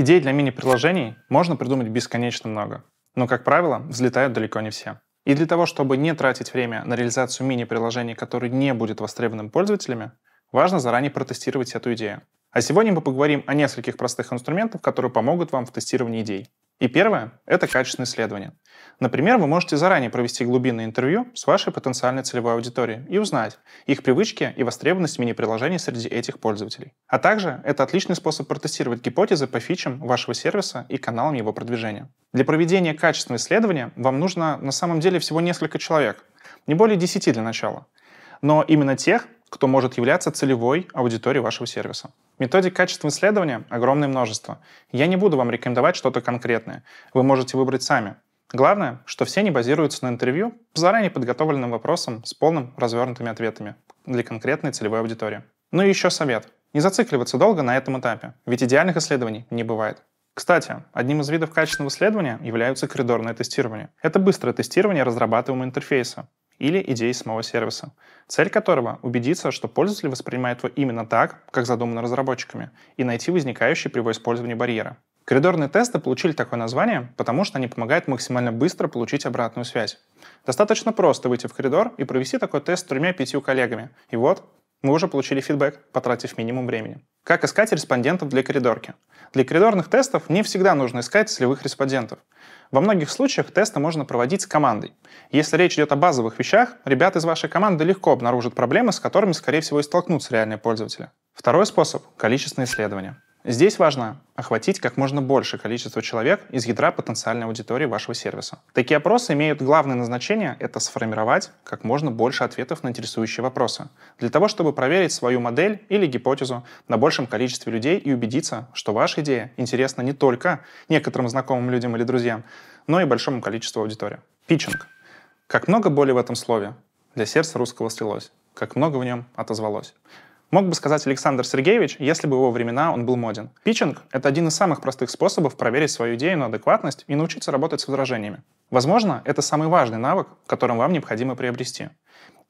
Идей для мини-приложений можно придумать бесконечно много, но, как правило, взлетают далеко не все. И для того, чтобы не тратить время на реализацию мини-приложений, которое не будет востребованным пользователями, важно заранее протестировать эту идею. А сегодня мы поговорим о нескольких простых инструментах, которые помогут вам в тестировании идей. И первое – это качественное исследование. Например, вы можете заранее провести глубинное интервью с вашей потенциальной целевой аудиторией и узнать их привычки и востребованность мини-приложений среди этих пользователей. А также это отличный способ протестировать гипотезы по фичам вашего сервиса и каналам его продвижения. Для проведения качественного исследования вам нужно на самом деле всего несколько человек, не более 10 для начала. Но именно тех, кто может являться целевой аудиторией вашего сервиса. Методик качества исследования огромное множество. Я не буду вам рекомендовать что-то конкретное. Вы можете выбрать сами. Главное, что все они базируются на интервью по заранее подготовленным вопросам с полным развернутыми ответами для конкретной целевой аудитории. Ну и еще совет. Не зацикливаться долго на этом этапе, ведь идеальных исследований не бывает. Кстати, одним из видов качественного исследования являются коридорные тестирования. Это быстрое тестирование разрабатываемого интерфейса или идеи самого сервиса, цель которого — убедиться, что пользователь воспринимает его именно так, как задумано разработчиками, и найти возникающие при его использовании барьеры. Коридорные тесты получили такое название, потому что они помогают максимально быстро получить обратную связь. Достаточно просто выйти в коридор и провести такой тест с тремя-пятью коллегами. И вот мы уже получили фидбэк, потратив минимум времени. Как искать респондентов для коридорки? Для коридорных тестов не всегда нужно искать целевых респондентов. Во многих случаях тесты можно проводить с командой. Если речь идет о базовых вещах, ребята из вашей команды легко обнаружат проблемы, с которыми, скорее всего, и столкнутся реальные пользователи. Второй способ — количественное исследование. Здесь важно охватить как можно больше количество человек из ядра потенциальной аудитории вашего сервиса. Такие опросы имеют главное назначение — это сформировать как можно больше ответов на интересующие вопросы, для того, чтобы проверить свою модель или гипотезу на большем количестве людей и убедиться, что ваша идея интересна не только некоторым знакомым людям или друзьям, но и большому количеству аудитории. Питчинг. Как много боли в этом слове для сердца русского слилось, как много в нем отозвалось. Мог бы сказать Александр Сергеевич, если бы в его времена он был моден. Питчинг — это один из самых простых способов проверить свою идею на адекватность и научиться работать с возражениями. Возможно, это самый важный навык, которым вам необходимо приобрести.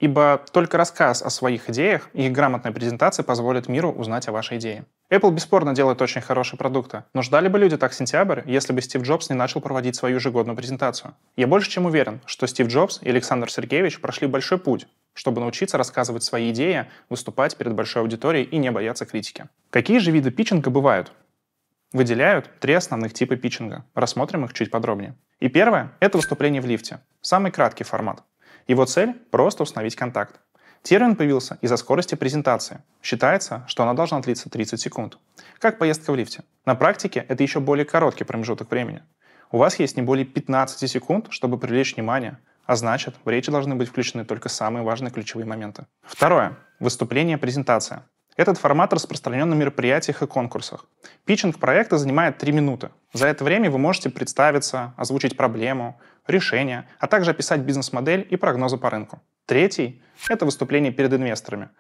Ибо только рассказ о своих идеях и их грамотная презентация позволят миру узнать о вашей идее. Apple бесспорно делает очень хорошие продукты, но ждали бы люди так сентябрь, если бы Стив Джобс не начал проводить свою ежегодную презентацию. Я больше чем уверен, что Стив Джобс и Александр Сергеевич прошли большой путь, чтобы научиться рассказывать свои идеи, выступать перед большой аудиторией и не бояться критики. Какие же виды питчинга бывают? Выделяют три основных типа питчинга. Рассмотрим их чуть подробнее. И первое – это выступление в лифте, самый краткий формат. Его цель – просто установить контакт. Термин появился из-за скорости презентации. Считается, что она должна длиться 30 секунд. Как поездка в лифте. На практике это еще более короткий промежуток времени. У вас есть не более 15 секунд, чтобы привлечь внимание, а значит, в речи должны быть включены только самые важные ключевые моменты. Второе. Выступление-презентация. Этот формат распространен на мероприятиях и конкурсах. Питчинг проекта занимает 3 минуты. За это время вы можете представиться, озвучить проблему, решение, а также описать бизнес-модель и прогнозы по рынку. Третий — это выступление перед инвесторами.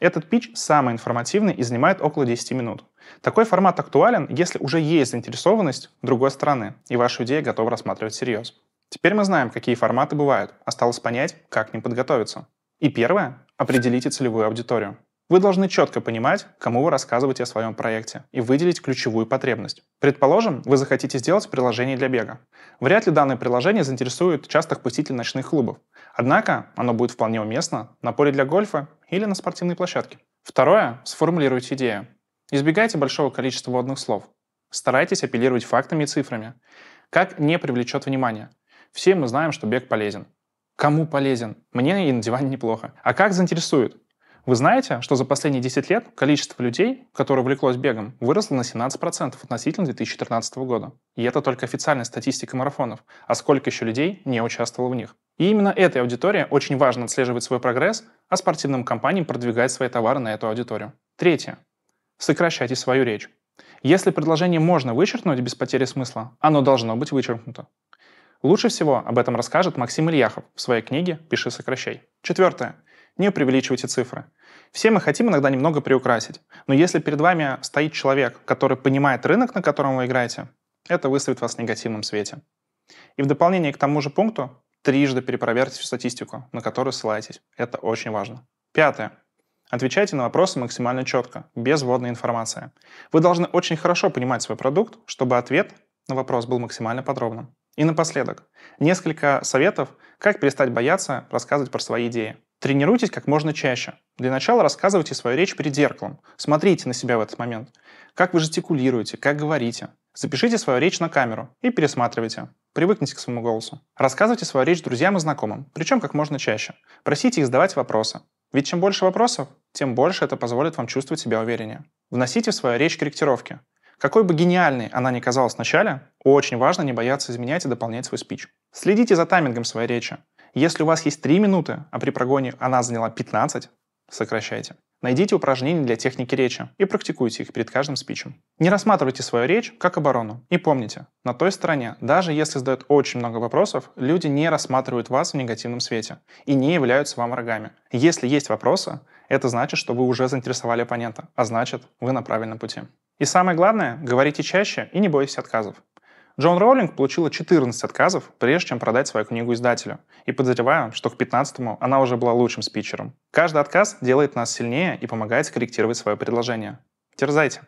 Этот пич самый информативный и занимает около 10 минут. Такой формат актуален, если уже есть заинтересованность другой стороны, и ваша идея готова рассматривать всерьез. Теперь мы знаем, какие форматы бывают. Осталось понять, как к ним подготовиться. И первое — определите целевую аудиторию. Вы должны четко понимать, кому вы рассказываете о своем проекте и выделить ключевую потребность. Предположим, вы захотите сделать приложение для бега. Вряд ли данное приложение заинтересует частых посетителей ночных клубов. Однако оно будет вполне уместно на поле для гольфа или на спортивной площадке. Второе. Сформулируйте идею. Избегайте большого количества водных слов. Старайтесь апеллировать фактами и цифрами. Как не привлечет внимание? Все мы знаем, что бег полезен. Кому полезен? Мне и на диване неплохо. А как заинтересует? Вы знаете, что за последние 10 лет количество людей, которые увлеклось бегом, выросло на 17% относительно 2013 года. И это только официальная статистика марафонов, а сколько еще людей не участвовало в них. И именно этой аудитории очень важно отслеживать свой прогресс, а спортивным компаниям продвигать свои товары на эту аудиторию. Третье. Сокращайте свою речь. Если предложение можно вычеркнуть без потери смысла, оно должно быть вычеркнуто. Лучше всего об этом расскажет Максим Ильяхов в своей книге «Пиши, сокращай». Четвертое не преувеличивайте цифры. Все мы хотим иногда немного приукрасить. Но если перед вами стоит человек, который понимает рынок, на котором вы играете, это выставит вас в негативном свете. И в дополнение к тому же пункту, трижды перепроверьте всю статистику, на которую ссылаетесь. Это очень важно. Пятое. Отвечайте на вопросы максимально четко, без вводной информации. Вы должны очень хорошо понимать свой продукт, чтобы ответ на вопрос был максимально подробным. И напоследок, несколько советов, как перестать бояться рассказывать про свои идеи. Тренируйтесь как можно чаще. Для начала рассказывайте свою речь перед зеркалом. Смотрите на себя в этот момент. Как вы жестикулируете, как говорите. Запишите свою речь на камеру и пересматривайте. Привыкните к своему голосу. Рассказывайте свою речь друзьям и знакомым, причем как можно чаще. Просите их задавать вопросы. Ведь чем больше вопросов, тем больше это позволит вам чувствовать себя увереннее. Вносите в свою речь корректировки. Какой бы гениальной она ни казалась вначале, очень важно не бояться изменять и дополнять свой спич. Следите за таймингом своей речи. Если у вас есть 3 минуты, а при прогоне она заняла 15, сокращайте. Найдите упражнения для техники речи и практикуйте их перед каждым спичем. Не рассматривайте свою речь как оборону. И помните, на той стороне, даже если задают очень много вопросов, люди не рассматривают вас в негативном свете и не являются вам врагами. Если есть вопросы, это значит, что вы уже заинтересовали оппонента, а значит, вы на правильном пути. И самое главное, говорите чаще и не бойтесь отказов. Джон Роулинг получила 14 отказов, прежде чем продать свою книгу издателю. И подозреваю, что к 15-му она уже была лучшим спичером. Каждый отказ делает нас сильнее и помогает скорректировать свое предложение. Терзайте!